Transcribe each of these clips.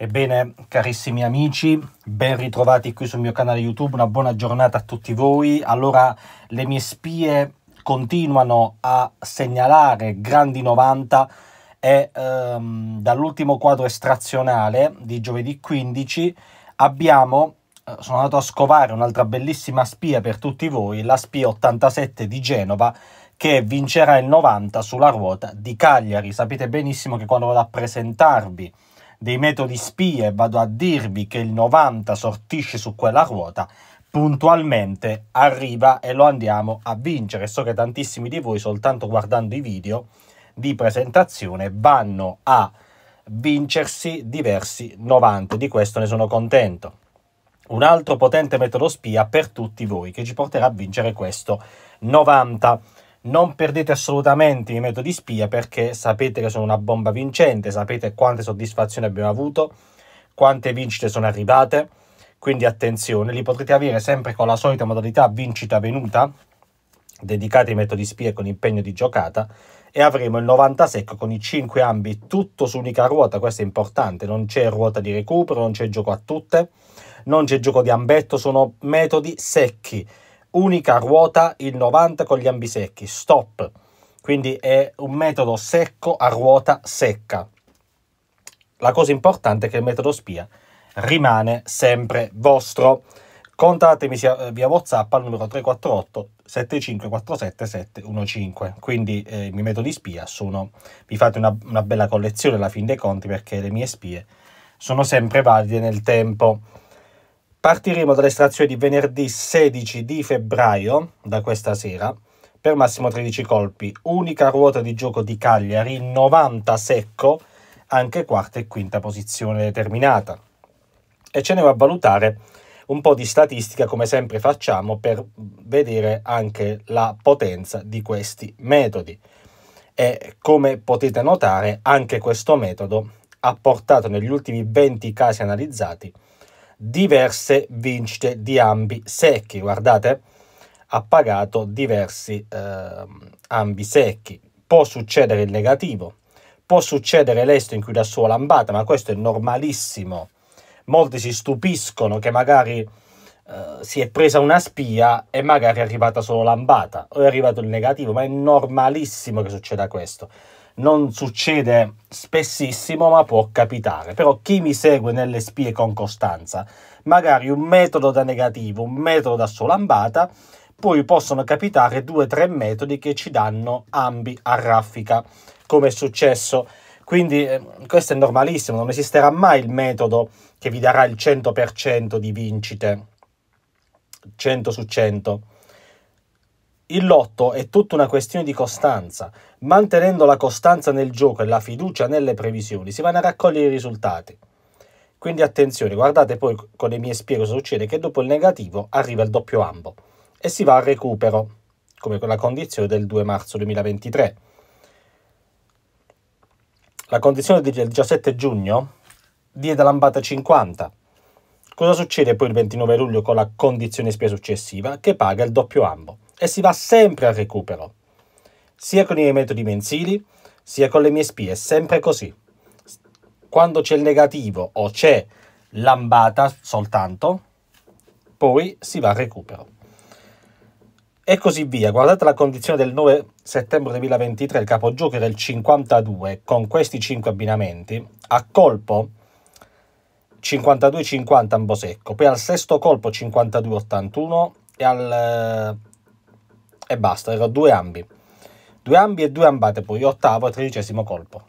Ebbene, carissimi amici, ben ritrovati qui sul mio canale YouTube, una buona giornata a tutti voi. Allora, le mie spie continuano a segnalare grandi 90 e ehm, dall'ultimo quadro estrazionale di giovedì 15 abbiamo, eh, sono andato a scovare un'altra bellissima spia per tutti voi, la spia 87 di Genova che vincerà il 90 sulla ruota di Cagliari. Sapete benissimo che quando vado a presentarvi dei metodi spie, vado a dirvi che il 90 sortisce su quella ruota, puntualmente arriva e lo andiamo a vincere. So che tantissimi di voi, soltanto guardando i video di presentazione, vanno a vincersi diversi 90. Di questo ne sono contento. Un altro potente metodo spia per tutti voi che ci porterà a vincere questo 90. Non perdete assolutamente i metodi spia perché sapete che sono una bomba vincente, sapete quante soddisfazioni abbiamo avuto, quante vincite sono arrivate, quindi attenzione, li potrete avere sempre con la solita modalità vincita venuta, dedicati ai metodi spia con impegno di giocata, e avremo il 90 secco con i 5 ambi tutto su unica ruota, questo è importante, non c'è ruota di recupero, non c'è gioco a tutte, non c'è gioco di ambetto, sono metodi secchi unica ruota il 90 con gli ambisecchi, stop. Quindi è un metodo secco a ruota secca. La cosa importante è che il metodo spia rimane sempre vostro. Contattatemi eh, via WhatsApp al numero 348 7547 715. Quindi eh, i miei metodi spia sono. Vi fate una, una bella collezione alla fine dei conti perché le mie spie sono sempre valide nel tempo. Partiremo dall'estrazione di venerdì 16 di febbraio, da questa sera, per massimo 13 colpi, unica ruota di gioco di Cagliari, 90 secco, anche quarta e quinta posizione determinata. E ce ne va a valutare un po' di statistica come sempre facciamo per vedere anche la potenza di questi metodi. E come potete notare anche questo metodo ha portato negli ultimi 20 casi analizzati diverse vincite di ambi secchi, guardate, ha pagato diversi eh, ambi secchi. Può succedere il negativo, può succedere l'esto in cui la sua lambata, ma questo è normalissimo. Molti si stupiscono che magari eh, si è presa una spia e magari è arrivata solo lambata o è arrivato il negativo, ma è normalissimo che succeda questo non succede spessissimo, ma può capitare. Però chi mi segue nelle spie con costanza, magari un metodo da negativo, un metodo da solambata, poi possono capitare due o tre metodi che ci danno ambi a raffica, come è successo. Quindi eh, questo è normalissimo, non esisterà mai il metodo che vi darà il 100% di vincite, 100 su 100 il lotto è tutta una questione di costanza. Mantenendo la costanza nel gioco e la fiducia nelle previsioni si vanno a raccogliere i risultati. Quindi attenzione, guardate poi con le mie spiego succede che dopo il negativo arriva il doppio ambo e si va al recupero, come con la condizione del 2 marzo 2023. La condizione del 17 giugno diede lambata 50. Cosa succede poi il 29 luglio con la condizione spia successiva che paga il doppio ambo? e si va sempre al recupero. Sia con i miei metodi mensili, sia con le mie spie, sempre così. Quando c'è il negativo o c'è lambata soltanto, poi si va al recupero. E così via. Guardate la condizione del 9 settembre 2023, il capogioco era il 52 con questi 5 abbinamenti, a colpo 52-50 Ambosecco, poi al sesto colpo 52-81 e al e basta, ero due ambi. Due ambi e due ambate poi, ottavo e tredicesimo colpo.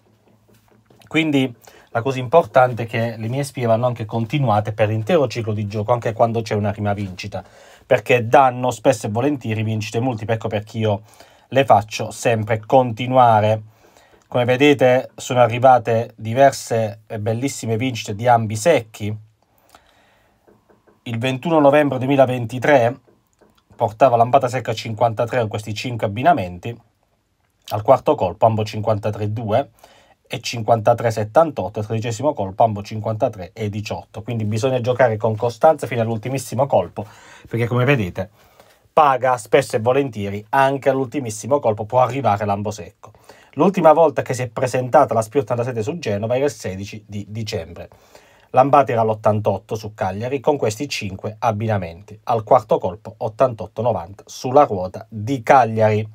Quindi la cosa importante è che le mie spie vanno anche continuate per l'intero ciclo di gioco, anche quando c'è una prima vincita, perché danno spesso e volentieri vincite multiple, ecco perché io le faccio sempre continuare. Come vedete sono arrivate diverse e bellissime vincite di ambi secchi. Il 21 novembre 2023 portava lampata secca 53 con questi 5 abbinamenti, al quarto colpo ambo 53-2 e 53-78, tredicesimo colpo ambo 53 18, quindi bisogna giocare con costanza fino all'ultimissimo colpo, perché come vedete paga spesso e volentieri anche all'ultimissimo colpo, può arrivare l'ambo secco. L'ultima volta che si è presentata la SPI 87 su Genova era il 16 di dicembre. Lambati era l'88 su Cagliari con questi 5 abbinamenti. Al quarto colpo 88-90 sulla ruota di Cagliari.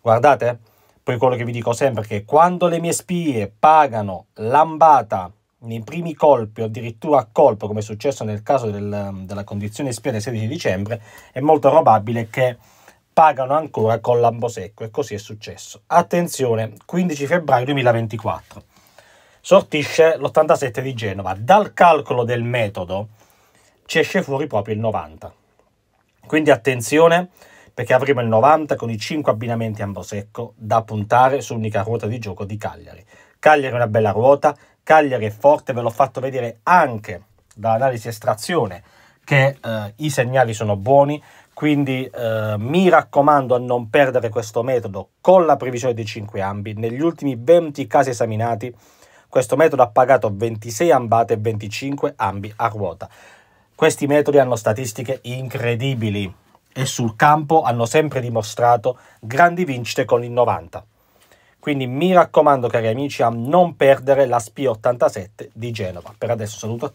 Guardate, poi quello che vi dico sempre è che quando le mie spie pagano lambata nei primi colpi o addirittura a colpo, come è successo nel caso del, della condizione spia del 16 dicembre, è molto probabile che pagano ancora con l'ambosecco e così è successo. Attenzione, 15 febbraio 2024 sortisce l'87 di Genova. Dal calcolo del metodo ci esce fuori proprio il 90. Quindi attenzione perché avremo il 90 con i 5 abbinamenti Ambrosecco da puntare su unica ruota di gioco di Cagliari. Cagliari è una bella ruota, Cagliari è forte, ve l'ho fatto vedere anche dall'analisi estrazione che eh, i segnali sono buoni, quindi eh, mi raccomando a non perdere questo metodo con la previsione dei 5 ambi. Negli ultimi 20 casi esaminati questo metodo ha pagato 26 ambate e 25 ambi a ruota. Questi metodi hanno statistiche incredibili e sul campo hanno sempre dimostrato grandi vincite con il 90. Quindi mi raccomando cari amici a non perdere la SPI 87 di Genova. Per adesso saluto a tutti.